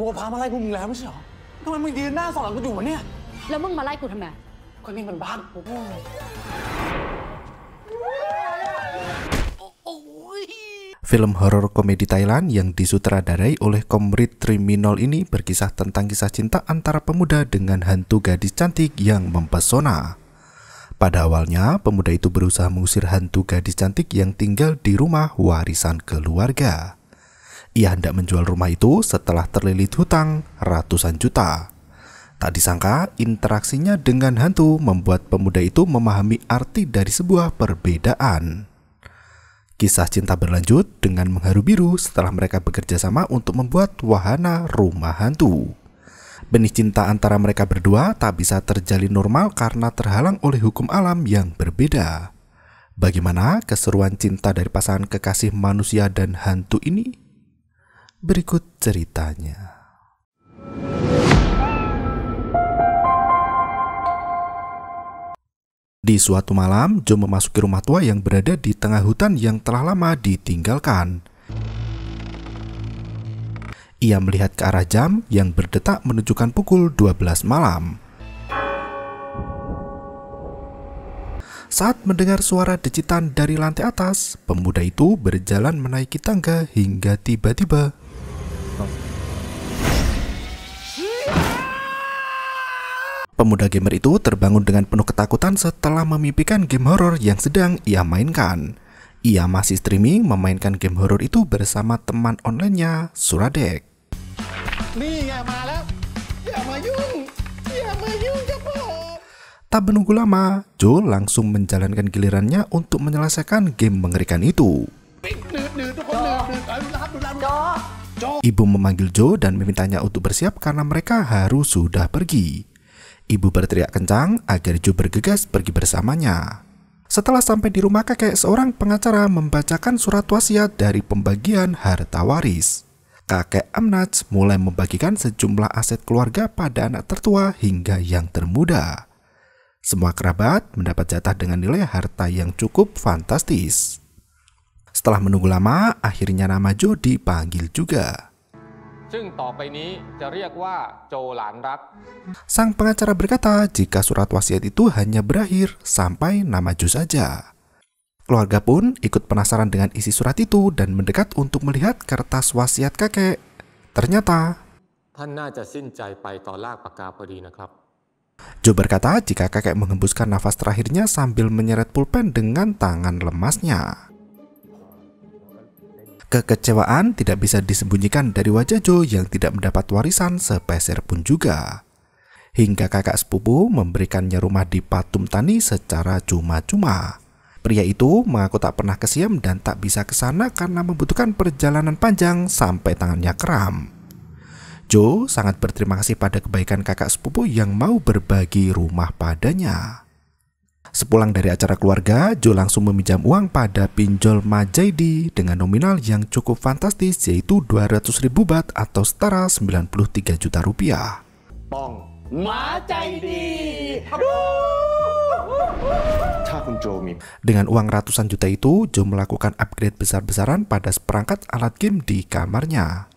วัวพามาไล่พวกมึงแล้วไม่ใช่เหรอทำไมมึงยืนหน้าสองหลังกูอยู่วะเนี่ย horor komedi Thailand yang disutradarai oleh Komrit Triminol ini berkisah tentang kisah cinta antara pemuda dengan hantu gadis cantik yang mempesona. Pada awalnya, pemuda itu berusaha mengusir hantu gadis cantik yang tinggal di rumah warisan keluarga. Ia hendak menjual rumah itu setelah terlilit hutang ratusan juta. Tak disangka, interaksinya dengan hantu membuat pemuda itu memahami arti dari sebuah perbedaan. Kisah cinta berlanjut dengan mengharu biru setelah mereka bekerja sama untuk membuat wahana rumah hantu. Benih cinta antara mereka berdua tak bisa terjalin normal karena terhalang oleh hukum alam yang berbeda. Bagaimana keseruan cinta dari pasangan kekasih manusia dan hantu ini? Berikut ceritanya. Di suatu malam, Joe memasuki rumah tua yang berada di tengah hutan yang telah lama ditinggalkan. Ia melihat ke arah jam yang berdetak menunjukkan pukul 12 malam. Saat mendengar suara decitan dari lantai atas, pemuda itu berjalan menaiki tangga hingga tiba-tiba Kong. Pemuda gamer itu terbangun dengan penuh ketakutan setelah memimpikan game horor yang sedang ia mainkan. Ia masih streaming memainkan game horor itu bersama teman onlinenya, Suradek. Ya, ya, ya, tak menunggu lama, Joe langsung menjalankan gilirannya untuk menyelesaikan game mengerikan itu. Ibu memanggil Joe dan memintanya untuk bersiap karena mereka harus sudah pergi. Ibu berteriak kencang agar Joe bergegas pergi bersamanya. Setelah sampai di rumah kakek, seorang pengacara membacakan surat wasiat dari pembagian harta waris. Kakek Amnats mulai membagikan sejumlah aset keluarga pada anak tertua hingga yang termuda. Semua kerabat mendapat jatah dengan nilai harta yang cukup fantastis. Setelah menunggu lama, akhirnya nama Jo dipanggil juga. Sang pengacara berkata jika surat wasiat itu hanya berakhir sampai nama Jo saja. Keluarga pun ikut penasaran dengan isi surat itu dan mendekat untuk melihat kertas wasiat kakek. Ternyata, Jo berkata jika kakek menghembuskan nafas terakhirnya sambil menyeret pulpen dengan tangan lemasnya. Kekecewaan tidak bisa disembunyikan dari wajah Jo yang tidak mendapat warisan sepeser pun juga. Hingga kakak sepupu memberikannya rumah di Patum Tani secara cuma-cuma. Pria itu mengaku tak pernah ke dan tak bisa ke sana karena membutuhkan perjalanan panjang sampai tangannya kram. Joe sangat berterima kasih pada kebaikan kakak sepupu yang mau berbagi rumah padanya. Sepulang dari acara keluarga, Joe langsung meminjam uang pada pinjol Majaidi dengan nominal yang cukup fantastis yaitu 200 ribu bat atau setara 93 juta rupiah. Bong. Majaidi! Dengan uang ratusan juta itu, Joe melakukan upgrade besar-besaran pada seperangkat alat game di kamarnya.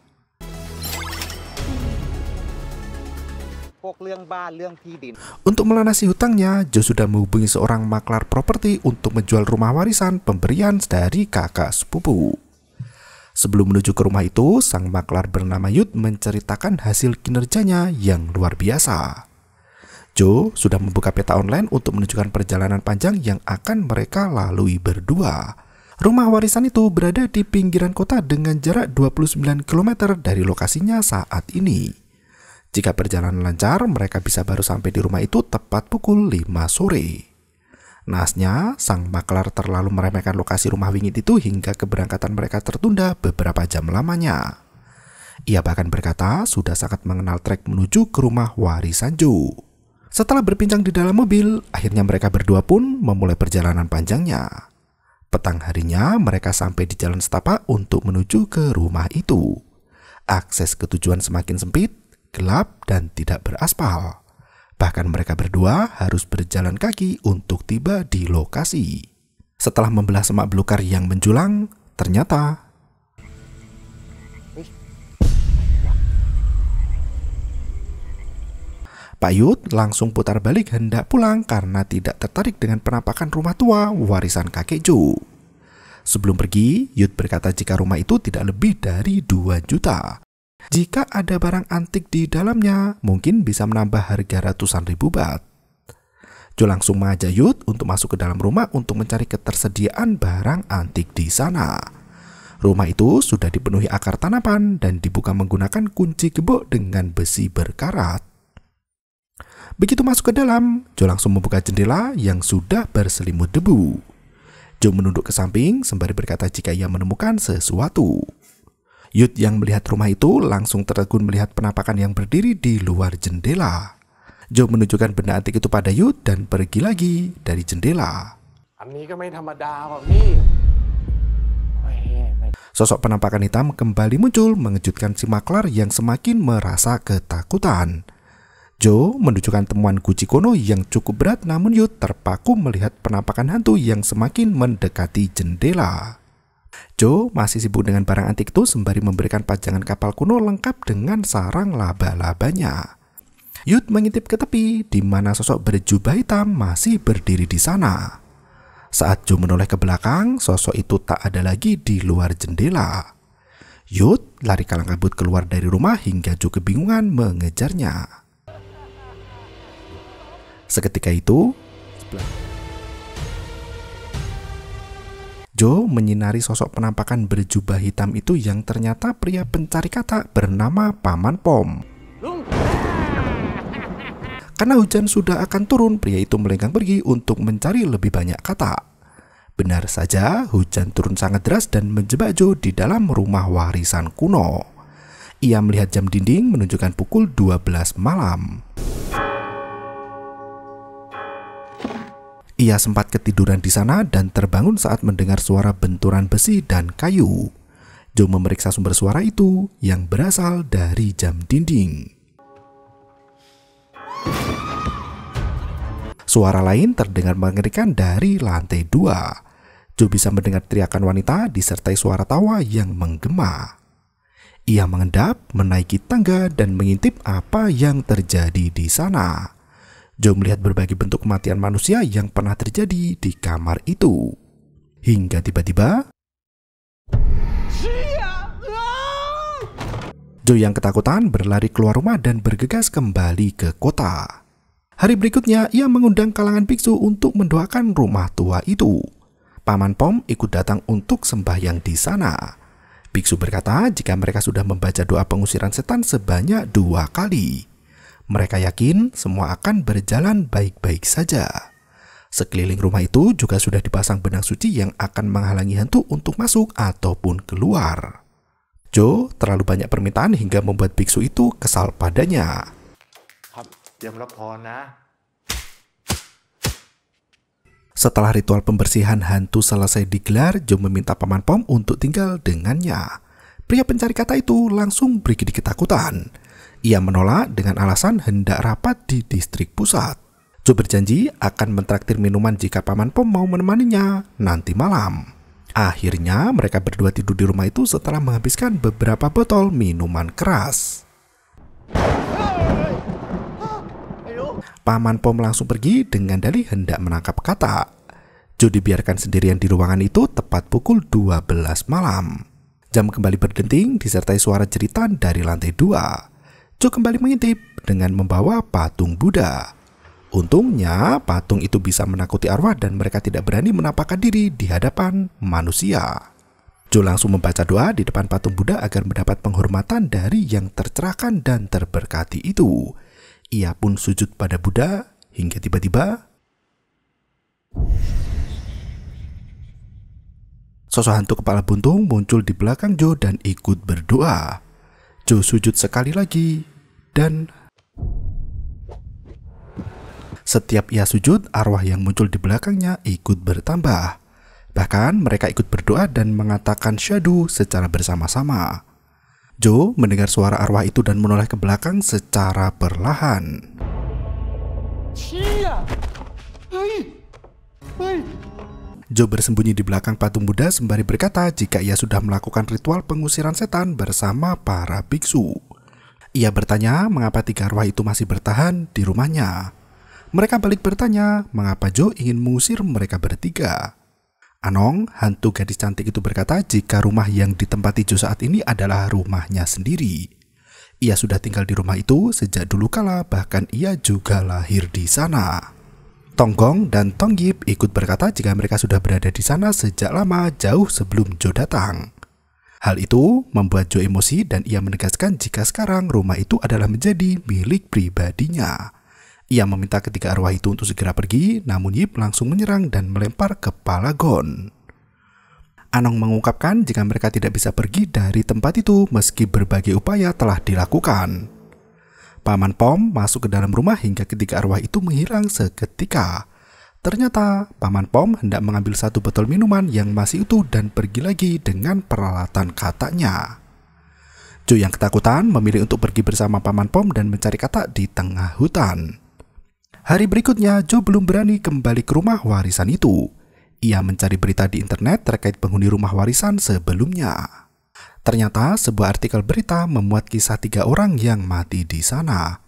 Untuk melunasi hutangnya, Joe sudah menghubungi seorang maklar properti untuk menjual rumah warisan pemberian dari kakak sepupu. Sebelum menuju ke rumah itu, sang maklar bernama Yud menceritakan hasil kinerjanya yang luar biasa. Joe sudah membuka peta online untuk menunjukkan perjalanan panjang yang akan mereka lalui berdua. Rumah warisan itu berada di pinggiran kota dengan jarak 29 km dari lokasinya saat ini. Jika perjalanan lancar, mereka bisa baru sampai di rumah itu tepat pukul 5 sore. Nasnya, sang maklar terlalu meremehkan lokasi rumah wingit itu hingga keberangkatan mereka tertunda beberapa jam lamanya. Ia bahkan berkata sudah sangat mengenal trek menuju ke rumah Warisanjo. Setelah berbincang di dalam mobil, akhirnya mereka berdua pun memulai perjalanan panjangnya. Petang harinya, mereka sampai di jalan setapak untuk menuju ke rumah itu. Akses ke tujuan semakin sempit gelap dan tidak beraspal. Bahkan mereka berdua harus berjalan kaki untuk tiba di lokasi. Setelah membelah semak belukar yang menjulang, ternyata Pak Yud langsung putar balik hendak pulang karena tidak tertarik dengan penampakan rumah tua warisan kakek Jo. Sebelum pergi, Yud berkata jika rumah itu tidak lebih dari 2 juta jika ada barang antik di dalamnya, mungkin bisa menambah harga ratusan ribu baht. Jo langsung Yud untuk masuk ke dalam rumah untuk mencari ketersediaan barang antik di sana. Rumah itu sudah dipenuhi akar tanaman dan dibuka menggunakan kunci gebok dengan besi berkarat. Begitu masuk ke dalam, Jo langsung membuka jendela yang sudah berselimut debu. Jo menunduk ke samping sembari berkata jika ia menemukan sesuatu. Yud yang melihat rumah itu langsung tertegun melihat penampakan yang berdiri di luar jendela. Joe menunjukkan benda antik itu pada Yud dan pergi lagi dari jendela. Sosok penampakan hitam kembali muncul mengejutkan si maklar yang semakin merasa ketakutan. Joe menunjukkan temuan guci kono yang cukup berat namun Yud terpaku melihat penampakan hantu yang semakin mendekati jendela. Joe masih sibuk dengan barang antik itu sembari memberikan pajangan kapal kuno lengkap dengan sarang laba-labanya. Yud mengintip ke tepi, di mana sosok berjubah hitam masih berdiri di sana. Saat Joe menoleh ke belakang, sosok itu tak ada lagi di luar jendela. Yud lari kalang kabut keluar dari rumah hingga Joe kebingungan mengejarnya. Seketika itu, Joe menyinari sosok penampakan berjubah hitam itu yang ternyata pria pencari kata bernama Paman Pom. Karena hujan sudah akan turun, pria itu melenggang pergi untuk mencari lebih banyak kata. Benar saja, hujan turun sangat deras dan menjebak Joe di dalam rumah warisan kuno. Ia melihat jam dinding menunjukkan pukul 12 malam. Ia sempat ketiduran di sana dan terbangun saat mendengar suara benturan besi dan kayu. Joe memeriksa sumber suara itu yang berasal dari jam dinding. Suara lain terdengar mengerikan dari lantai dua. Joe bisa mendengar teriakan wanita disertai suara tawa yang menggema. Ia mengendap, menaiki tangga, dan mengintip apa yang terjadi di sana. Joe melihat berbagai bentuk kematian manusia yang pernah terjadi di kamar itu. Hingga tiba-tiba... Ah! Joe yang ketakutan berlari keluar rumah dan bergegas kembali ke kota. Hari berikutnya, ia mengundang kalangan biksu untuk mendoakan rumah tua itu. Paman Pom ikut datang untuk sembahyang di sana. Biksu berkata jika mereka sudah membaca doa pengusiran setan sebanyak dua kali. Mereka yakin semua akan berjalan baik-baik saja. Sekeliling rumah itu juga sudah dipasang benang suci yang akan menghalangi hantu untuk masuk ataupun keluar. Joe terlalu banyak permintaan hingga membuat biksu itu kesal padanya. Ah. Setelah ritual pembersihan hantu selesai digelar, Joe meminta Paman Pom untuk tinggal dengannya. Pria pencari kata itu langsung pergi di ketakutan. Ia menolak dengan alasan hendak rapat di distrik pusat. Joe berjanji akan mentraktir minuman jika Paman Pom mau menemaninya nanti malam. Akhirnya mereka berdua tidur di rumah itu setelah menghabiskan beberapa botol minuman keras. Paman Pom langsung pergi dengan dali hendak menangkap kata. Joe dibiarkan sendirian di ruangan itu tepat pukul 12 malam. Jam kembali berdenting disertai suara jeritan dari lantai 2. Jo kembali mengintip dengan membawa patung Buddha. Untungnya, patung itu bisa menakuti arwah dan mereka tidak berani menampakkan diri di hadapan manusia. Jo langsung membaca doa di depan patung Buddha agar mendapat penghormatan dari yang tercerahkan dan terberkati itu. Ia pun sujud pada Buddha hingga tiba-tiba Sosok hantu kepala buntung muncul di belakang Jo dan ikut berdoa. Jo sujud sekali lagi dan setiap ia sujud, arwah yang muncul di belakangnya ikut bertambah. Bahkan mereka ikut berdoa dan mengatakan syadu secara bersama-sama. Joe mendengar suara arwah itu dan menoleh ke belakang secara perlahan. Joe bersembunyi di belakang patung Buddha sembari berkata jika ia sudah melakukan ritual pengusiran setan bersama para biksu. Ia bertanya mengapa tiga arwah itu masih bertahan di rumahnya. Mereka balik bertanya mengapa Jo ingin mengusir mereka bertiga. Anong, hantu gadis cantik itu berkata jika rumah yang ditempati Jo saat ini adalah rumahnya sendiri. Ia sudah tinggal di rumah itu sejak dulu kala, bahkan ia juga lahir di sana. Tonggong dan Tonggip ikut berkata jika mereka sudah berada di sana sejak lama jauh sebelum Jo datang. Hal itu membuat Joe emosi dan ia menegaskan jika sekarang rumah itu adalah menjadi milik pribadinya. Ia meminta ketiga arwah itu untuk segera pergi, namun Yip langsung menyerang dan melempar kepala Gon. Anong mengungkapkan jika mereka tidak bisa pergi dari tempat itu meski berbagai upaya telah dilakukan. Paman Pom masuk ke dalam rumah hingga ketiga arwah itu menghilang seketika. Ternyata, Paman Pom hendak mengambil satu botol minuman yang masih utuh dan pergi lagi dengan peralatan kataknya. Joe yang ketakutan memilih untuk pergi bersama Paman Pom dan mencari katak di tengah hutan. Hari berikutnya, Joe belum berani kembali ke rumah warisan itu. Ia mencari berita di internet terkait penghuni rumah warisan sebelumnya. Ternyata, sebuah artikel berita memuat kisah tiga orang yang mati di sana.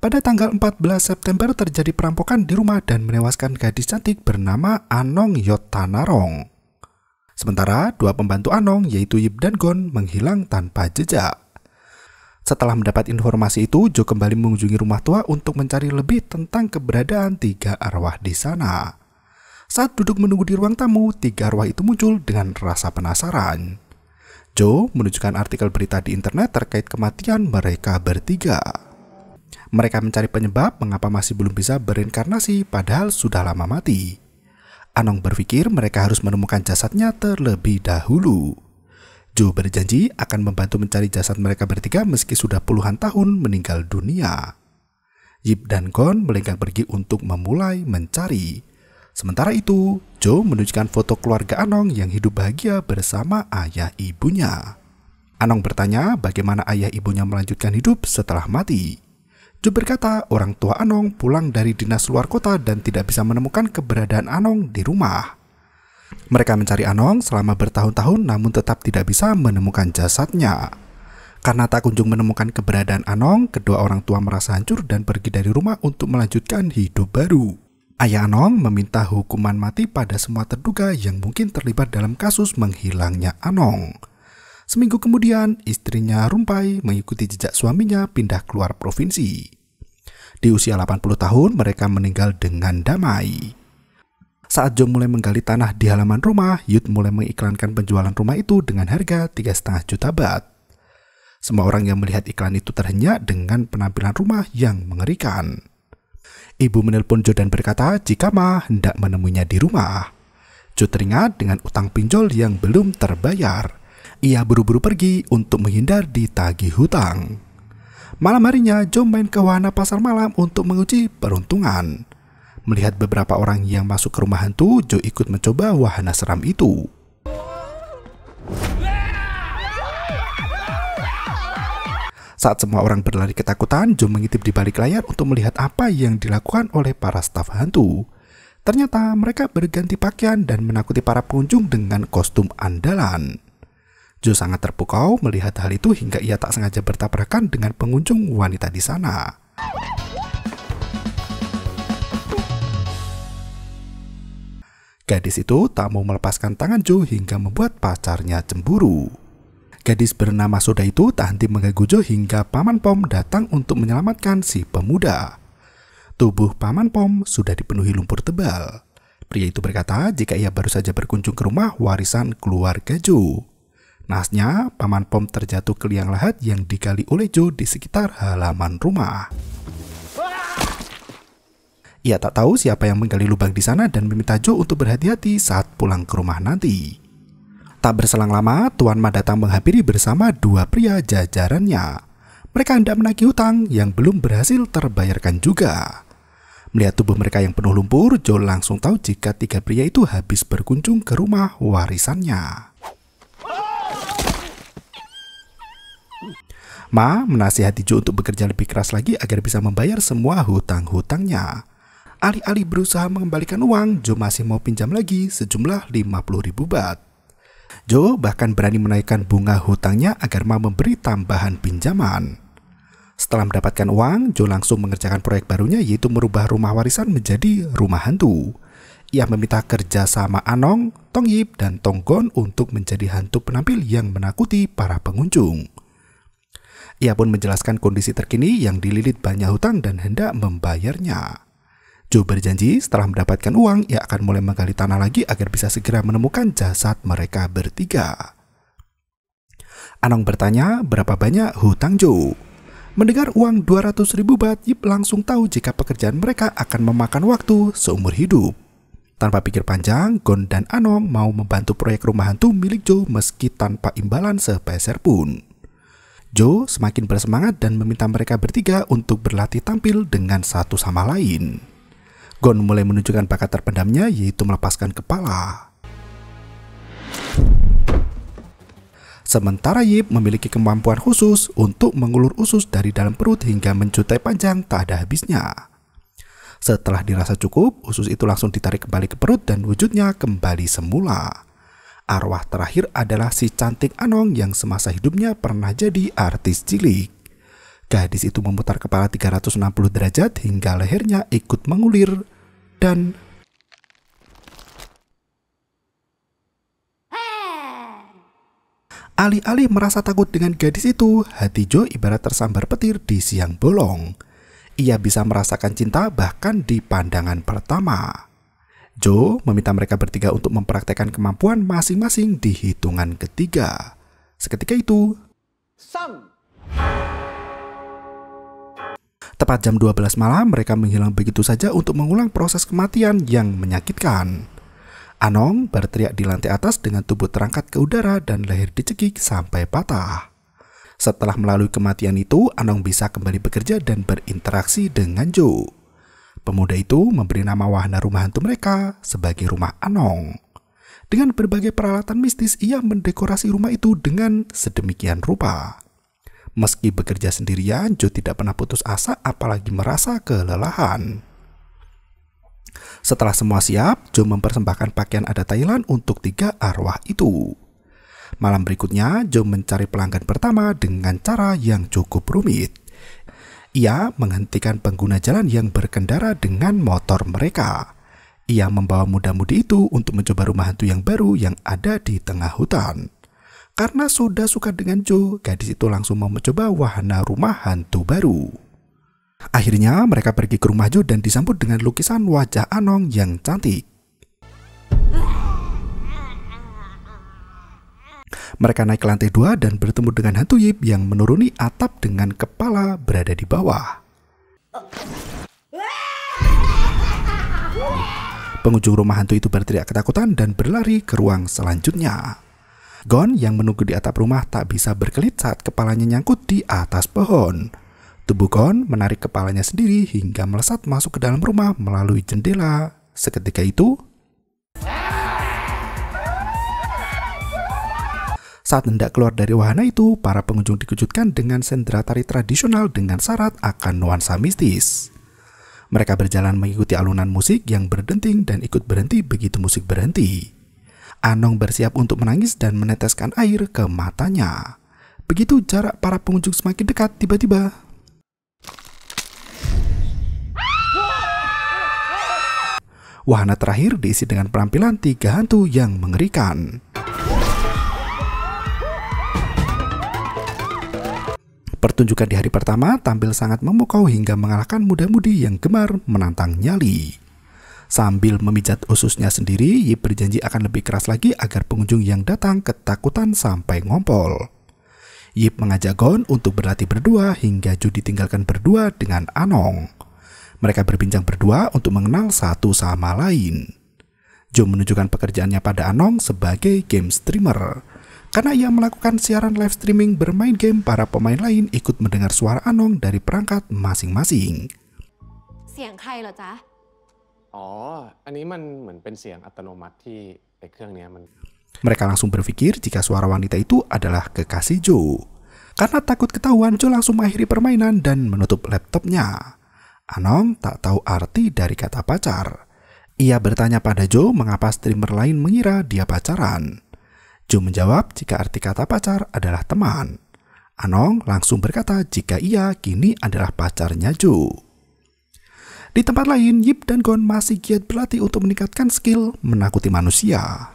Pada tanggal 14 September terjadi perampokan di rumah dan menewaskan gadis cantik bernama Anong Yotanarong. Sementara dua pembantu Anong yaitu Yip dan Gon menghilang tanpa jejak. Setelah mendapat informasi itu, Jo kembali mengunjungi rumah tua untuk mencari lebih tentang keberadaan tiga arwah di sana. Saat duduk menunggu di ruang tamu, tiga arwah itu muncul dengan rasa penasaran. Joe menunjukkan artikel berita di internet terkait kematian mereka bertiga. Mereka mencari penyebab mengapa masih belum bisa berinkarnasi padahal sudah lama mati. Anong berpikir mereka harus menemukan jasadnya terlebih dahulu. Joe berjanji akan membantu mencari jasad mereka bertiga meski sudah puluhan tahun meninggal dunia. Yip dan Gon melenggang pergi untuk memulai mencari. Sementara itu, Joe menunjukkan foto keluarga Anong yang hidup bahagia bersama ayah ibunya. Anong bertanya bagaimana ayah ibunya melanjutkan hidup setelah mati. Jo berkata orang tua Anong pulang dari dinas luar kota dan tidak bisa menemukan keberadaan Anong di rumah. Mereka mencari Anong selama bertahun-tahun namun tetap tidak bisa menemukan jasadnya. Karena tak kunjung menemukan keberadaan Anong, kedua orang tua merasa hancur dan pergi dari rumah untuk melanjutkan hidup baru. Ayah Anong meminta hukuman mati pada semua terduga yang mungkin terlibat dalam kasus menghilangnya Anong. Seminggu kemudian, istrinya Rumpai mengikuti jejak suaminya pindah keluar provinsi. Di usia 80 tahun, mereka meninggal dengan damai. Saat Jo mulai menggali tanah di halaman rumah, Yud mulai mengiklankan penjualan rumah itu dengan harga 3,5 juta baht. Semua orang yang melihat iklan itu terhenyak dengan penampilan rumah yang mengerikan. Ibu menelpon Jo dan berkata jika Ma hendak menemuinya di rumah. Jo teringat dengan utang pinjol yang belum terbayar. Ia buru-buru pergi untuk menghindar ditagih hutang. Malam harinya, John main ke wahana pasar malam untuk menguji peruntungan. Melihat beberapa orang yang masuk ke rumah hantu, Joe ikut mencoba wahana seram itu. Saat semua orang berlari ketakutan, Joe mengitip di balik layar untuk melihat apa yang dilakukan oleh para staf hantu. Ternyata mereka berganti pakaian dan menakuti para pengunjung dengan kostum andalan. Joe sangat terpukau melihat hal itu hingga ia tak sengaja bertabrakan dengan pengunjung wanita di sana. Gadis itu tak mau melepaskan tangan Joe hingga membuat pacarnya cemburu. Gadis bernama Soda itu tak henti mengganggu Joe hingga Paman Pom datang untuk menyelamatkan si pemuda. Tubuh Paman Pom sudah dipenuhi lumpur tebal. Pria itu berkata jika ia baru saja berkunjung ke rumah warisan keluarga Joe. Nasnya, Paman Pom terjatuh ke liang lahat yang digali oleh Joe di sekitar halaman rumah. Ia tak tahu siapa yang menggali lubang di sana dan meminta Joe untuk berhati-hati saat pulang ke rumah nanti. Tak berselang lama, Tuan Ma datang menghampiri bersama dua pria jajarannya. Mereka hendak menagih hutang yang belum berhasil terbayarkan juga. Melihat tubuh mereka yang penuh lumpur, Joe langsung tahu jika tiga pria itu habis berkunjung ke rumah warisannya. Ma menasihati Jo untuk bekerja lebih keras lagi agar bisa membayar semua hutang-hutangnya. Alih-alih berusaha mengembalikan uang, Jo masih mau pinjam lagi sejumlah 50 ribu bat. Jo bahkan berani menaikkan bunga hutangnya agar Ma memberi tambahan pinjaman. Setelah mendapatkan uang, Jo langsung mengerjakan proyek barunya yaitu merubah rumah warisan menjadi rumah hantu. Ia meminta kerja sama Anong, Tong Yip, dan Tong Gon untuk menjadi hantu penampil yang menakuti para pengunjung. Ia pun menjelaskan kondisi terkini yang dililit banyak hutang dan hendak membayarnya. Joe berjanji setelah mendapatkan uang, ia akan mulai menggali tanah lagi agar bisa segera menemukan jasad mereka bertiga. Anong bertanya berapa banyak hutang Joe. Mendengar uang 200 ribu bat, Yip langsung tahu jika pekerjaan mereka akan memakan waktu seumur hidup. Tanpa pikir panjang, Gon dan Anong mau membantu proyek rumah hantu milik Joe meski tanpa imbalan sepeser pun. Joe semakin bersemangat dan meminta mereka bertiga untuk berlatih tampil dengan satu sama lain. Gon mulai menunjukkan bakat terpendamnya yaitu melepaskan kepala. Sementara Yip memiliki kemampuan khusus untuk mengulur usus dari dalam perut hingga mencutai panjang tak ada habisnya. Setelah dirasa cukup, usus itu langsung ditarik kembali ke perut dan wujudnya kembali semula. Arwah terakhir adalah si cantik Anong yang semasa hidupnya pernah jadi artis cilik. Gadis itu memutar kepala 360 derajat hingga lehernya ikut mengulir dan Alih-alih merasa takut dengan gadis itu, hati Jo ibarat tersambar petir di siang bolong. Ia bisa merasakan cinta bahkan di pandangan pertama. Joe meminta mereka bertiga untuk mempraktekkan kemampuan masing-masing di hitungan ketiga. Seketika itu, Sam. Tepat jam 12 malam, mereka menghilang begitu saja untuk mengulang proses kematian yang menyakitkan. Anong berteriak di lantai atas dengan tubuh terangkat ke udara dan leher dicekik sampai patah. Setelah melalui kematian itu, Anong bisa kembali bekerja dan berinteraksi dengan Joe. Pemuda itu memberi nama wahana rumah hantu mereka sebagai rumah Anong. Dengan berbagai peralatan mistis, ia mendekorasi rumah itu dengan sedemikian rupa. Meski bekerja sendirian, Joe tidak pernah putus asa apalagi merasa kelelahan. Setelah semua siap, Joe mempersembahkan pakaian adat Thailand untuk tiga arwah itu. Malam berikutnya, Joe mencari pelanggan pertama dengan cara yang cukup rumit. Ia menghentikan pengguna jalan yang berkendara dengan motor mereka. Ia membawa muda-mudi itu untuk mencoba rumah hantu yang baru yang ada di tengah hutan. Karena sudah suka dengan Joe, gadis itu langsung mau mencoba wahana rumah hantu baru. Akhirnya mereka pergi ke rumah Joe dan disambut dengan lukisan wajah Anong yang cantik. Mereka naik ke lantai dua dan bertemu dengan hantu Yip yang menuruni atap dengan kepala berada di bawah. Pengunjung rumah hantu itu berteriak ketakutan dan berlari ke ruang selanjutnya. Gon yang menunggu di atap rumah tak bisa berkelit saat kepalanya nyangkut di atas pohon. Tubuh Gon menarik kepalanya sendiri hingga melesat masuk ke dalam rumah melalui jendela. Seketika itu, Saat hendak keluar dari wahana itu, para pengunjung dikejutkan dengan sendera tari tradisional dengan syarat akan nuansa mistis. Mereka berjalan mengikuti alunan musik yang berdenting dan ikut berhenti begitu musik berhenti. Anong bersiap untuk menangis dan meneteskan air ke matanya. Begitu jarak para pengunjung semakin dekat, tiba-tiba Wahana terakhir diisi dengan penampilan tiga hantu yang mengerikan. Pertunjukan di hari pertama tampil sangat memukau hingga mengalahkan muda-mudi yang gemar menantang nyali. Sambil memijat ususnya sendiri, Yip berjanji akan lebih keras lagi agar pengunjung yang datang ketakutan sampai ngompol. Yip mengajak Gon untuk berlatih berdua hingga Ju ditinggalkan berdua dengan Anong. Mereka berbincang berdua untuk mengenal satu sama lain. Jo menunjukkan pekerjaannya pada Anong sebagai game streamer. Karena ia melakukan siaran live streaming bermain game, para pemain lain ikut mendengar suara Anong dari perangkat masing-masing. Mereka langsung berpikir jika suara wanita itu adalah kekasih Joe. Karena takut ketahuan, Joe langsung mengakhiri permainan dan menutup laptopnya. Anong tak tahu arti dari kata pacar. Ia bertanya pada Joe mengapa streamer lain mengira dia pacaran. Jo menjawab jika arti kata pacar adalah teman. Anong langsung berkata jika ia kini adalah pacarnya Jo. Di tempat lain, Yip dan Gon masih giat berlatih untuk meningkatkan skill menakuti manusia.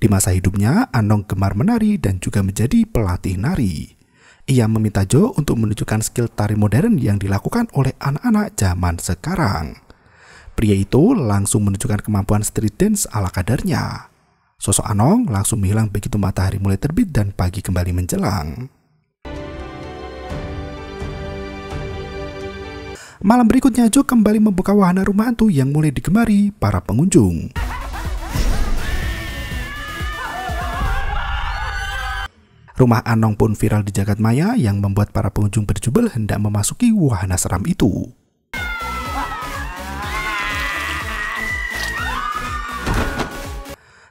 Di masa hidupnya, Anong gemar menari dan juga menjadi pelatih nari. Ia meminta Jo untuk menunjukkan skill tari modern yang dilakukan oleh anak-anak zaman sekarang. Pria itu langsung menunjukkan kemampuan street dance ala kadarnya. Sosok Anong langsung menghilang begitu matahari mulai terbit dan pagi kembali menjelang. Malam berikutnya Jo kembali membuka wahana rumah hantu yang mulai digemari para pengunjung. Rumah Anong pun viral di jagat maya yang membuat para pengunjung berjubel hendak memasuki wahana seram itu.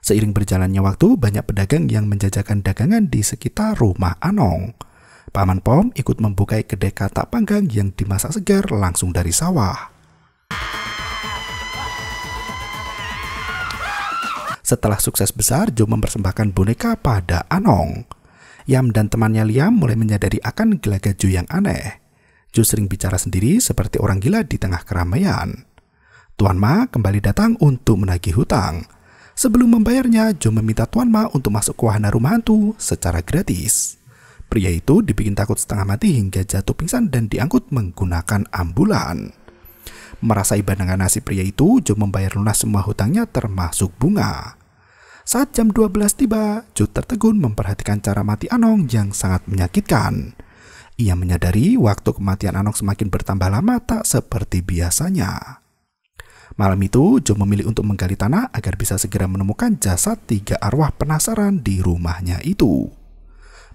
Seiring berjalannya waktu, banyak pedagang yang menjajakan dagangan di sekitar rumah Anong. Paman Pom ikut membuka kedai katak panggang yang dimasak segar langsung dari sawah. Setelah sukses besar, Joe mempersembahkan boneka pada Anong. Yam dan temannya Liam mulai menyadari akan gelagat Joe yang aneh. Joe sering bicara sendiri seperti orang gila di tengah keramaian. Tuan Ma kembali datang untuk menagih hutang. Sebelum membayarnya, Joe meminta Tuan Ma untuk masuk ke wahana rumah hantu secara gratis. Pria itu dibikin takut setengah mati hingga jatuh pingsan dan diangkut menggunakan ambulan. iba dengan nasib pria itu, Joe membayar lunas semua hutangnya termasuk bunga. Saat jam 12 tiba, Joe tertegun memperhatikan cara mati Anong yang sangat menyakitkan. Ia menyadari waktu kematian Anong semakin bertambah lama tak seperti biasanya. Malam itu, Joe memilih untuk menggali tanah agar bisa segera menemukan jasad tiga arwah penasaran di rumahnya itu.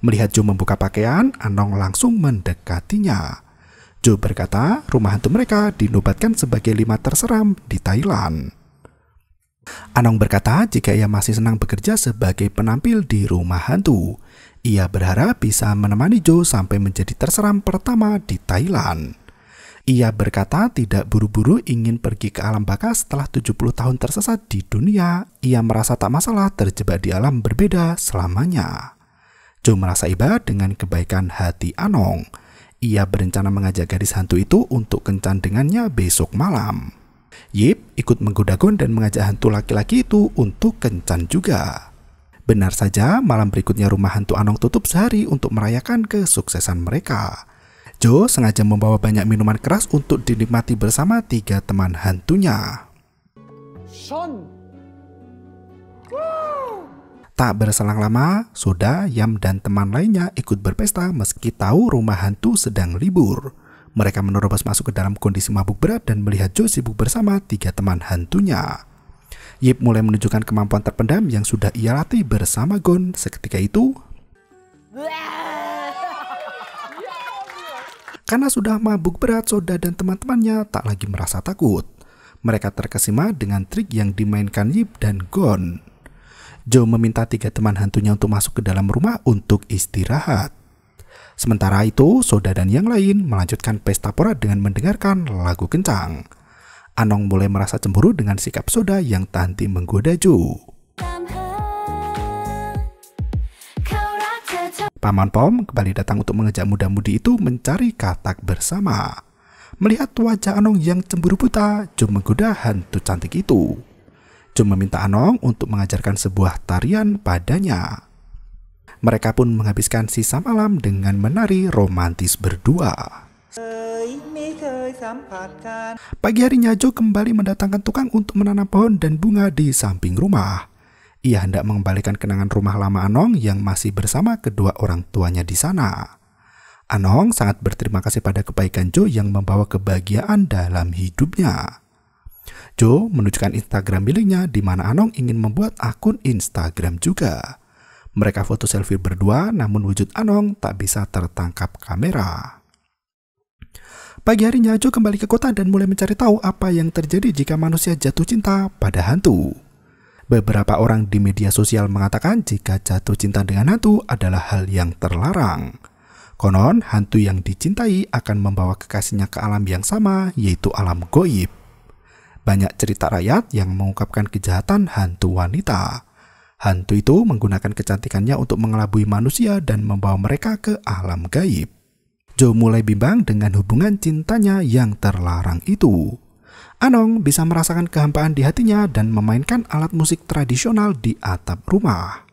Melihat Joe membuka pakaian, Anong langsung mendekatinya. Joe berkata, rumah hantu mereka dinobatkan sebagai lima terseram di Thailand. Anong berkata jika ia masih senang bekerja sebagai penampil di rumah hantu. Ia berharap bisa menemani Joe sampai menjadi terseram pertama di Thailand. Ia berkata tidak buru-buru ingin pergi ke alam baka setelah 70 tahun tersesat di dunia. Ia merasa tak masalah terjebak di alam berbeda selamanya. Jo merasa iba dengan kebaikan hati Anong. Ia berencana mengajak gadis hantu itu untuk kencan dengannya besok malam. Yip ikut menggoda Gon dan mengajak hantu laki-laki itu untuk kencan juga. Benar saja, malam berikutnya rumah hantu Anong tutup sehari untuk merayakan kesuksesan mereka. Joe sengaja membawa banyak minuman keras untuk dinikmati bersama tiga teman hantunya. Sean. Tak berselang lama, Soda, Yam, dan teman lainnya ikut berpesta meski tahu rumah hantu sedang libur. Mereka menerobos masuk ke dalam kondisi mabuk berat dan melihat Joe sibuk bersama tiga teman hantunya. Yip mulai menunjukkan kemampuan terpendam yang sudah ia latih bersama Gon. Seketika itu... Wah! Karena sudah mabuk berat, Soda dan teman-temannya tak lagi merasa takut. Mereka terkesima dengan trik yang dimainkan Yip dan Gon. Joe meminta tiga teman hantunya untuk masuk ke dalam rumah untuk istirahat. Sementara itu, Soda dan yang lain melanjutkan pesta pora dengan mendengarkan lagu kencang. Anong mulai merasa cemburu dengan sikap Soda yang tanti menggoda Joe. Paman Pom kembali datang untuk mengejak muda-mudi itu mencari katak bersama. Melihat wajah Anong yang cemburu buta, Jum menggoda hantu cantik itu. Jum meminta Anong untuk mengajarkan sebuah tarian padanya. Mereka pun menghabiskan sisa malam dengan menari romantis berdua. Pagi harinya Jo kembali mendatangkan tukang untuk menanam pohon dan bunga di samping rumah ia hendak mengembalikan kenangan rumah lama Anong yang masih bersama kedua orang tuanya di sana. Anong sangat berterima kasih pada kebaikan Jo yang membawa kebahagiaan dalam hidupnya. Jo menunjukkan Instagram miliknya di mana Anong ingin membuat akun Instagram juga. Mereka foto selfie berdua namun wujud Anong tak bisa tertangkap kamera. Pagi harinya Jo kembali ke kota dan mulai mencari tahu apa yang terjadi jika manusia jatuh cinta pada hantu. Beberapa orang di media sosial mengatakan jika jatuh cinta dengan hantu adalah hal yang terlarang. Konon, hantu yang dicintai akan membawa kekasihnya ke alam yang sama, yaitu alam goib. Banyak cerita rakyat yang mengungkapkan kejahatan hantu wanita. Hantu itu menggunakan kecantikannya untuk mengelabui manusia dan membawa mereka ke alam gaib. Joe mulai bimbang dengan hubungan cintanya yang terlarang itu. Anong bisa merasakan kehampaan di hatinya dan memainkan alat musik tradisional di atap rumah.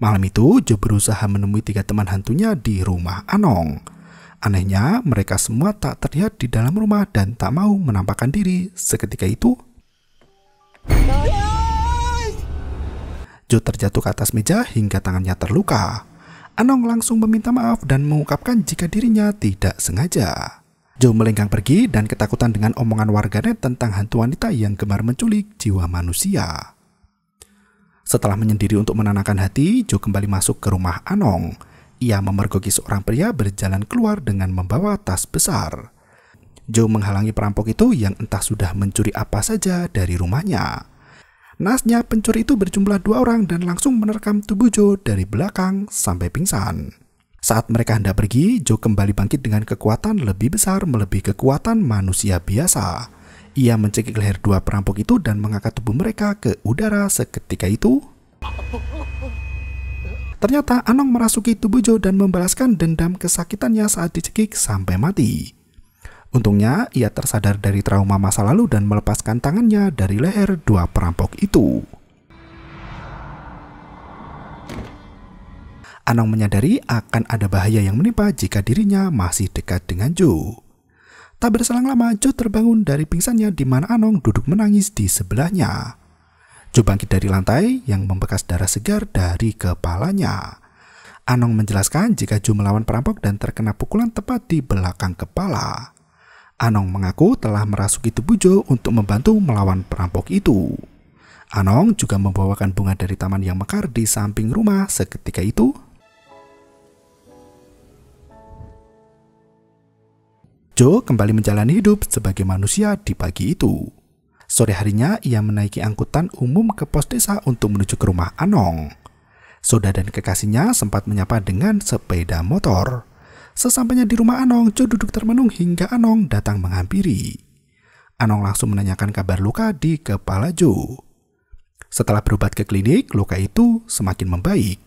Malam itu, Jo berusaha menemui tiga teman hantunya di rumah Anong. Anehnya, mereka semua tak terlihat di dalam rumah dan tak mau menampakkan diri. Seketika itu, Jo terjatuh ke atas meja hingga tangannya terluka. Anong langsung meminta maaf dan mengungkapkan jika dirinya tidak sengaja. Joe melenggang pergi dan ketakutan dengan omongan warganet tentang hantu wanita yang gemar menculik jiwa manusia. Setelah menyendiri untuk menenangkan hati, Joe kembali masuk ke rumah Anong. Ia memergoki seorang pria berjalan keluar dengan membawa tas besar. Joe menghalangi perampok itu yang entah sudah mencuri apa saja dari rumahnya. Nasnya pencuri itu berjumlah dua orang dan langsung menerkam tubuh Joe dari belakang sampai pingsan. Saat mereka hendak pergi, Joe kembali bangkit dengan kekuatan lebih besar melebihi kekuatan manusia biasa. Ia mencekik leher dua perampok itu dan mengangkat tubuh mereka ke udara seketika itu. Ternyata Anong merasuki tubuh Joe dan membalaskan dendam kesakitannya saat dicekik sampai mati. Untungnya, ia tersadar dari trauma masa lalu dan melepaskan tangannya dari leher dua perampok itu. Anong menyadari akan ada bahaya yang menimpa jika dirinya masih dekat dengan Jo. Tak berselang lama, Jo terbangun dari pingsannya di mana Anong duduk menangis di sebelahnya. Jo bangkit dari lantai yang membekas darah segar dari kepalanya. Anong menjelaskan jika Jo melawan perampok dan terkena pukulan tepat di belakang kepala. Anong mengaku telah merasuki tubuh Jo untuk membantu melawan perampok itu. Anong juga membawakan bunga dari taman yang mekar di samping rumah seketika itu Joe kembali menjalani hidup sebagai manusia di pagi itu. Sore harinya, ia menaiki angkutan umum ke pos desa untuk menuju ke rumah Anong. Soda dan kekasihnya sempat menyapa dengan sepeda motor. Sesampainya di rumah Anong, Jo duduk termenung hingga Anong datang menghampiri. Anong langsung menanyakan kabar luka di kepala Jo. Setelah berobat ke klinik, luka itu semakin membaik.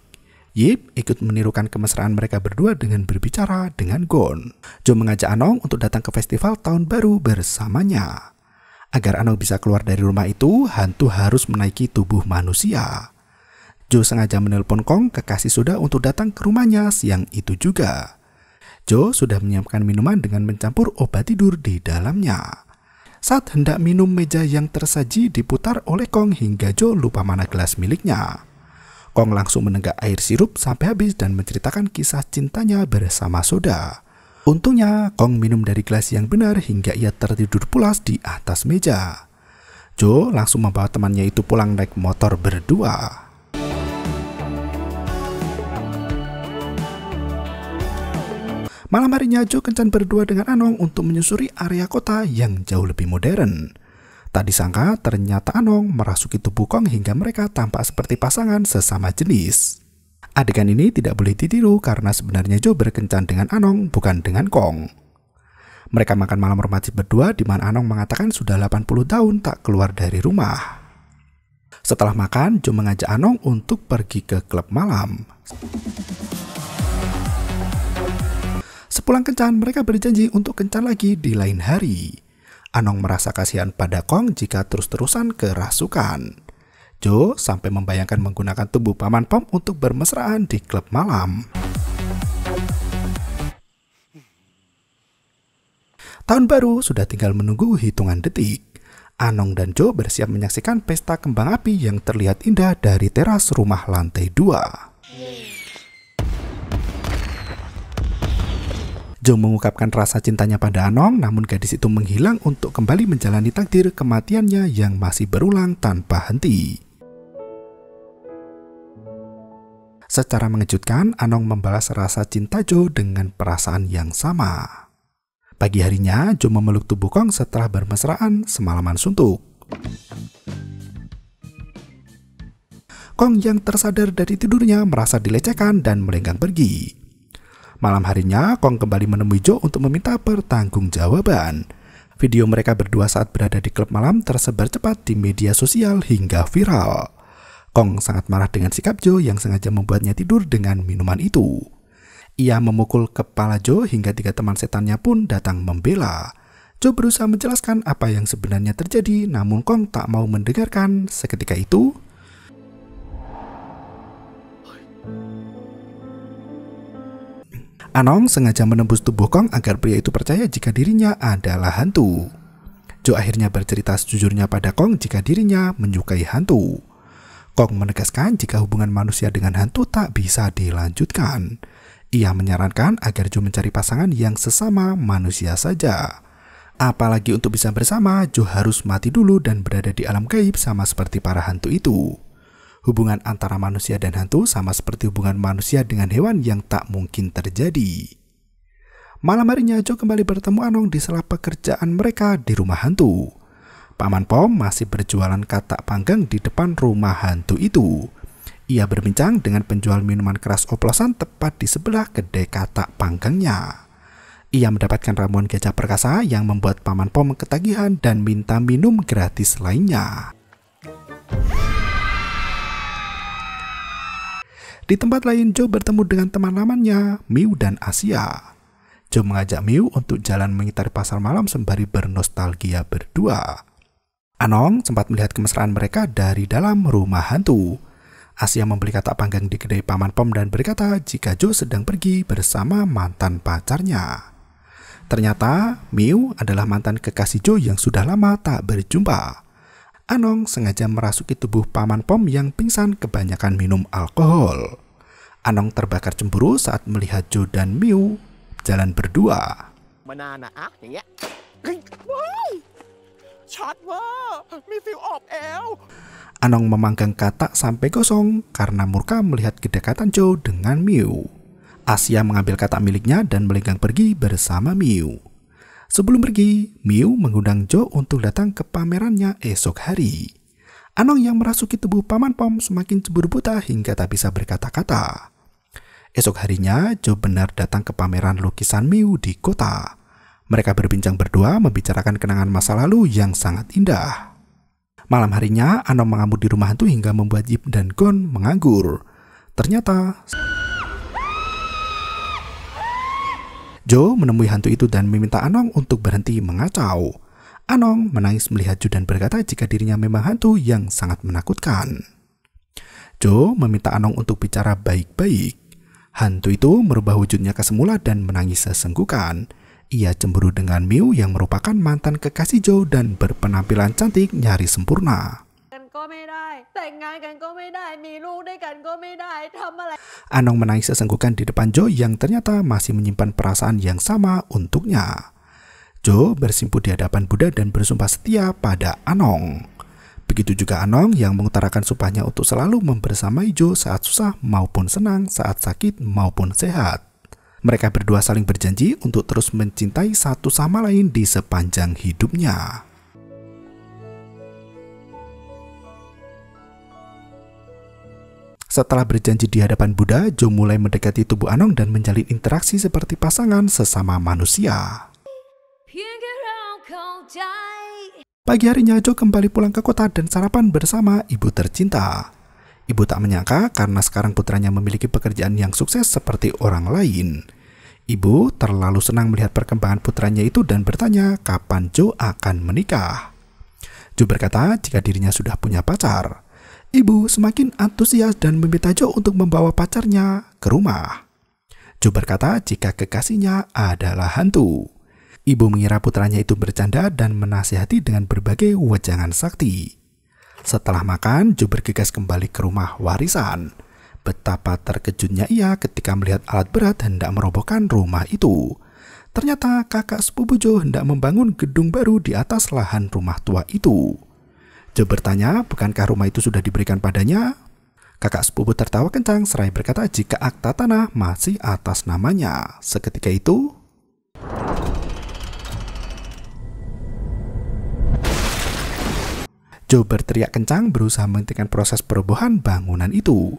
Yip ikut menirukan kemesraan mereka berdua dengan berbicara dengan Gon. Jo mengajak Anong untuk datang ke festival tahun baru bersamanya. Agar Anong bisa keluar dari rumah itu, hantu harus menaiki tubuh manusia. Jo sengaja menelpon Kong kekasih sudah untuk datang ke rumahnya siang itu juga. Jo sudah menyiapkan minuman dengan mencampur obat tidur di dalamnya. Saat hendak minum meja yang tersaji diputar oleh Kong hingga Jo lupa mana gelas miliknya. Kong langsung menenggak air sirup sampai habis dan menceritakan kisah cintanya bersama Soda. Untungnya, Kong minum dari gelas yang benar hingga ia tertidur pulas di atas meja. Jo langsung membawa temannya itu pulang naik motor berdua. Malam harinya Jo kencan berdua dengan Anong untuk menyusuri area kota yang jauh lebih modern. Tak disangka, ternyata Anong merasuki tubuh Kong hingga mereka tampak seperti pasangan sesama jenis. Adegan ini tidak boleh ditiru karena sebenarnya Jo berkencan dengan Anong, bukan dengan Kong. Mereka makan malam romantis berdua di mana Anong mengatakan sudah 80 tahun tak keluar dari rumah. Setelah makan, Jo mengajak Anong untuk pergi ke klub malam. Sepulang kencan, mereka berjanji untuk kencan lagi di lain hari. Anong merasa kasihan pada Kong jika terus-terusan kerasukan. Jo sampai membayangkan menggunakan tubuh paman Pom untuk bermesraan di klub malam. Tahun baru sudah tinggal menunggu hitungan detik. Anong dan Jo bersiap menyaksikan pesta kembang api yang terlihat indah dari teras rumah lantai dua. Jo mengungkapkan rasa cintanya pada Anong, namun gadis itu menghilang untuk kembali menjalani takdir kematiannya yang masih berulang tanpa henti. Secara mengejutkan, Anong membalas rasa cinta Jo dengan perasaan yang sama. Pagi harinya, Jo memeluk tubuh Kong setelah bermesraan semalaman suntuk. Kong yang tersadar dari tidurnya merasa dilecehkan dan melenggang pergi. Malam harinya, Kong kembali menemui Jo untuk meminta pertanggungjawaban. Video mereka berdua saat berada di klub malam tersebar cepat di media sosial hingga viral. Kong sangat marah dengan sikap Jo yang sengaja membuatnya tidur dengan minuman itu. Ia memukul kepala Jo hingga tiga teman setannya pun datang membela. Jo berusaha menjelaskan apa yang sebenarnya terjadi, namun Kong tak mau mendengarkan. Seketika itu, Anong sengaja menembus tubuh Kong agar pria itu percaya jika dirinya adalah hantu. Jo akhirnya bercerita sejujurnya pada Kong jika dirinya menyukai hantu. Kong menegaskan jika hubungan manusia dengan hantu tak bisa dilanjutkan. Ia menyarankan agar Jo mencari pasangan yang sesama manusia saja. Apalagi untuk bisa bersama, Jo harus mati dulu dan berada di alam gaib sama seperti para hantu itu. Hubungan antara manusia dan hantu sama seperti hubungan manusia dengan hewan yang tak mungkin terjadi. Malam harinya Jo kembali bertemu Anong di sela pekerjaan mereka di rumah hantu. Paman Pom masih berjualan katak panggang di depan rumah hantu itu. Ia berbincang dengan penjual minuman keras oplosan tepat di sebelah kedai katak panggangnya. Ia mendapatkan ramuan gajah perkasa yang membuat Paman Pom ketagihan dan minta minum gratis lainnya. Di tempat lain, Joe bertemu dengan teman lamanya Miu dan Asia. Joe mengajak Miu untuk jalan mengitari pasar malam sembari bernostalgia berdua. Anong sempat melihat kemesraan mereka dari dalam rumah hantu. Asia membeli katak panggang di kedai Paman Pom dan berkata jika Joe sedang pergi bersama mantan pacarnya. Ternyata Miu adalah mantan kekasih Joe yang sudah lama tak berjumpa. Anong sengaja merasuki tubuh paman pom yang pingsan kebanyakan minum alkohol. Anong terbakar cemburu saat melihat Jo dan Miu jalan berdua. Ya. Anong memanggang katak sampai gosong karena murka melihat kedekatan Jo dengan Miu. Asia mengambil katak miliknya dan melenggang pergi bersama Miu. Sebelum pergi, Miu mengundang Jo untuk datang ke pamerannya esok hari. Anong yang merasuki tubuh paman Pom semakin cebur buta hingga tak bisa berkata-kata. Esok harinya, Jo benar datang ke pameran lukisan Miu di kota. Mereka berbincang berdua membicarakan kenangan masa lalu yang sangat indah. Malam harinya, Anong mengamuk di rumah hantu hingga membuat Yip dan Gon menganggur. Ternyata... Joe menemui hantu itu dan meminta Anong untuk berhenti mengacau. Anong menangis melihat Joe dan berkata jika dirinya memang hantu yang sangat menakutkan. Joe meminta Anong untuk bicara baik-baik. Hantu itu merubah wujudnya ke semula dan menangis sesenggukan. Ia cemburu dengan Miu yang merupakan mantan kekasih Joe dan berpenampilan cantik nyaris sempurna. แต่งงานกันก็ไม่ได้ Anong menangis sesenggukan di depan Jo yang ternyata masih menyimpan perasaan yang sama untuknya. Jo bersimpu di hadapan Buddha dan bersumpah setia pada Anong. Begitu juga Anong yang mengutarakan sumpahnya untuk selalu membersamai Jo saat susah maupun senang, saat sakit maupun sehat. Mereka berdua saling berjanji untuk terus mencintai satu sama lain di sepanjang hidupnya. Setelah berjanji di hadapan Buddha, Jo mulai mendekati tubuh Anong dan menjalin interaksi seperti pasangan sesama manusia. Pagi harinya Jo kembali pulang ke kota dan sarapan bersama ibu tercinta. Ibu tak menyangka karena sekarang putranya memiliki pekerjaan yang sukses seperti orang lain. Ibu terlalu senang melihat perkembangan putranya itu dan bertanya kapan Jo akan menikah. Jo berkata jika dirinya sudah punya pacar. Ibu semakin antusias dan meminta Jo untuk membawa pacarnya ke rumah. Jo berkata jika kekasihnya adalah hantu. Ibu mengira putranya itu bercanda dan menasihati dengan berbagai wajangan sakti. Setelah makan, Jo bergegas kembali ke rumah warisan. Betapa terkejutnya ia ketika melihat alat berat hendak merobohkan rumah itu. Ternyata kakak sepupu Jo hendak membangun gedung baru di atas lahan rumah tua itu. Joe bertanya, bukankah rumah itu sudah diberikan padanya? Kakak sepupu tertawa kencang serai berkata jika akta tanah masih atas namanya. Seketika itu, Joe berteriak kencang berusaha menghentikan proses perubahan bangunan itu.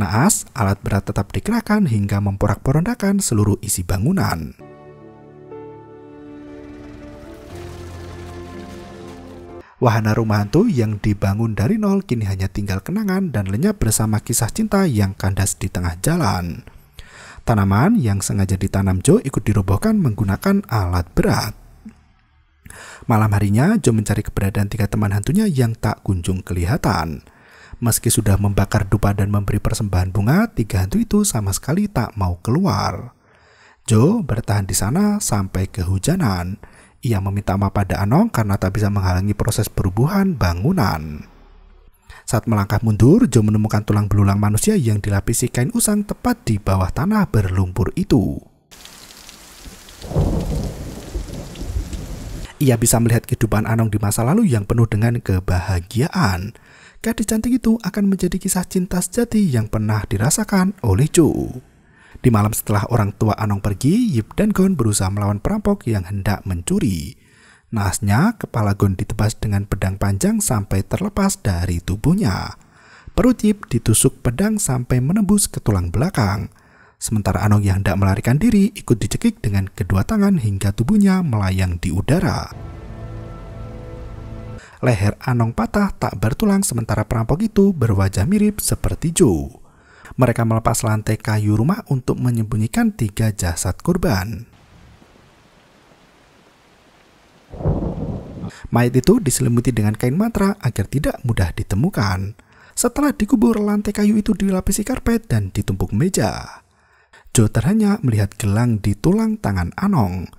Naas, alat berat tetap dikerahkan hingga memporak-porandakan seluruh isi bangunan. Wahana rumah hantu yang dibangun dari nol kini hanya tinggal kenangan dan lenyap bersama kisah cinta yang kandas di tengah jalan. Tanaman yang sengaja ditanam Jo ikut dirobohkan menggunakan alat berat. Malam harinya, Jo mencari keberadaan tiga teman hantunya yang tak kunjung kelihatan. Meski sudah membakar dupa dan memberi persembahan bunga, tiga hantu itu sama sekali tak mau keluar. Jo bertahan di sana sampai kehujanan. Ia meminta maaf pada Anong karena tak bisa menghalangi proses perubuhan bangunan. Saat melangkah mundur, Joe menemukan tulang belulang manusia yang dilapisi kain usang tepat di bawah tanah berlumpur itu. Ia bisa melihat kehidupan Anong di masa lalu yang penuh dengan kebahagiaan. Gadis cantik itu akan menjadi kisah cinta sejati yang pernah dirasakan oleh Joe. Di malam setelah orang tua Anong pergi, Yip dan Gon berusaha melawan perampok yang hendak mencuri. Nasnya kepala Gon ditebas dengan pedang panjang sampai terlepas dari tubuhnya. Perut Yip ditusuk pedang sampai menembus ke tulang belakang. Sementara Anong yang hendak melarikan diri ikut dicekik dengan kedua tangan hingga tubuhnya melayang di udara. Leher Anong patah tak bertulang sementara perampok itu berwajah mirip seperti Joe mereka melepas lantai kayu rumah untuk menyembunyikan tiga jasad korban. Mayat itu diselimuti dengan kain matra agar tidak mudah ditemukan. Setelah dikubur, lantai kayu itu dilapisi karpet dan ditumpuk meja. Joe terhenyak melihat gelang di tulang tangan Anong.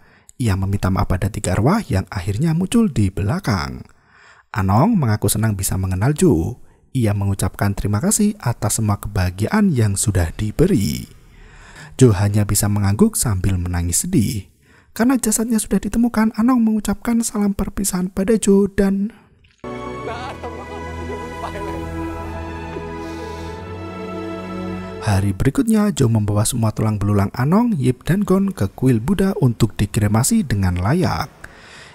Ia meminta maaf pada tiga arwah yang akhirnya muncul di belakang. Anong mengaku senang bisa mengenal Joe ia mengucapkan terima kasih atas semua kebahagiaan yang sudah diberi. Jo hanya bisa mengangguk sambil menangis sedih. Karena jasadnya sudah ditemukan, Anong mengucapkan salam perpisahan pada Jo dan... Hari berikutnya, Jo membawa semua tulang belulang Anong, Yip, dan Gon ke kuil Buddha untuk dikremasi dengan layak.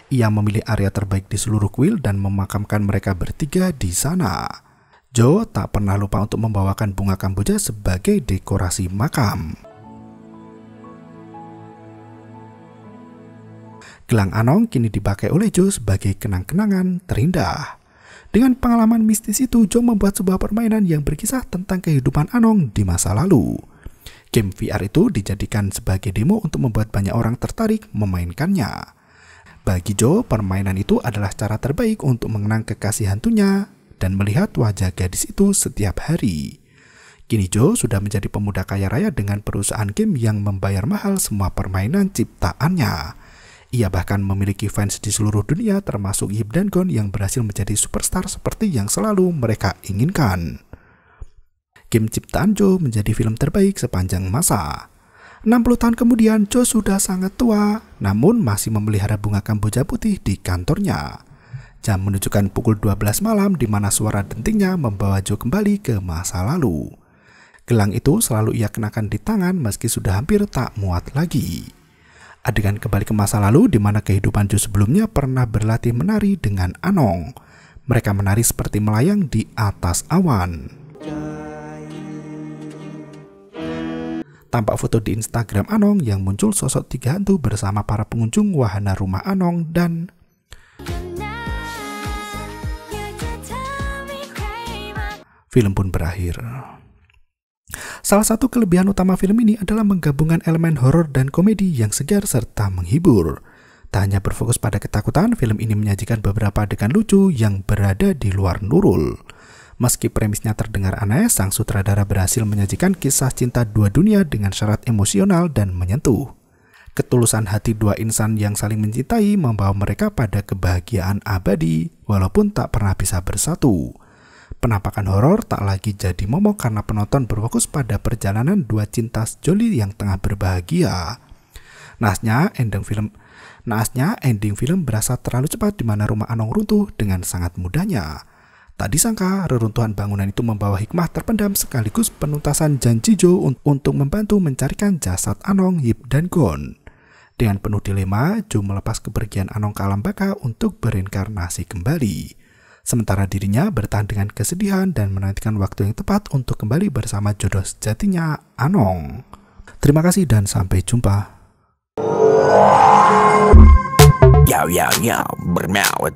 Ia memilih area terbaik di seluruh kuil dan memakamkan mereka bertiga di sana. Joe tak pernah lupa untuk membawakan bunga kamboja sebagai dekorasi makam. Gelang Anong kini dipakai oleh Joe sebagai kenang-kenangan terindah. Dengan pengalaman mistis itu, Joe membuat sebuah permainan yang berkisah tentang kehidupan Anong di masa lalu. Game VR itu dijadikan sebagai demo untuk membuat banyak orang tertarik memainkannya. Bagi Joe, permainan itu adalah cara terbaik untuk mengenang kekasih hantunya, dan melihat wajah gadis itu setiap hari. Kini Joe sudah menjadi pemuda kaya raya dengan perusahaan game yang membayar mahal semua permainan ciptaannya. Ia bahkan memiliki fans di seluruh dunia termasuk Yip dan Gon yang berhasil menjadi superstar seperti yang selalu mereka inginkan. Game ciptaan Joe menjadi film terbaik sepanjang masa. 60 tahun kemudian Joe sudah sangat tua, namun masih memelihara bunga kamboja putih di kantornya. Jam menunjukkan pukul 12 malam di mana suara dentingnya membawa Joe kembali ke masa lalu. Gelang itu selalu ia kenakan di tangan meski sudah hampir tak muat lagi. Adegan kembali ke masa lalu di mana kehidupan Joe sebelumnya pernah berlatih menari dengan Anong. Mereka menari seperti melayang di atas awan. tampak foto di Instagram Anong yang muncul sosok tiga hantu bersama para pengunjung wahana rumah Anong dan Film pun berakhir. Salah satu kelebihan utama film ini adalah menggabungkan elemen horor dan komedi yang segar serta menghibur. Tak hanya berfokus pada ketakutan, film ini menyajikan beberapa adegan lucu yang berada di luar nurul. Meski premisnya terdengar aneh, sang sutradara berhasil menyajikan kisah cinta dua dunia dengan syarat emosional dan menyentuh. Ketulusan hati dua insan yang saling mencintai membawa mereka pada kebahagiaan abadi, walaupun tak pernah bisa bersatu. Penampakan horor tak lagi jadi momok karena penonton berfokus pada perjalanan dua cinta sejoli yang tengah berbahagia. Nasnya ending film Naasnya ending film berasa terlalu cepat di mana rumah Anong runtuh dengan sangat mudahnya. Tak disangka, reruntuhan bangunan itu membawa hikmah terpendam sekaligus penuntasan janji Jo untuk membantu mencarikan jasad Anong, Yip, dan Gon. Dengan penuh dilema, Jo melepas kepergian Anong ke alam baka untuk berinkarnasi kembali sementara dirinya bertahan dengan kesedihan dan menantikan waktu yang tepat untuk kembali bersama jodoh sejatinya, Anong. Terima kasih dan sampai jumpa. Yow, yow, yow. bermau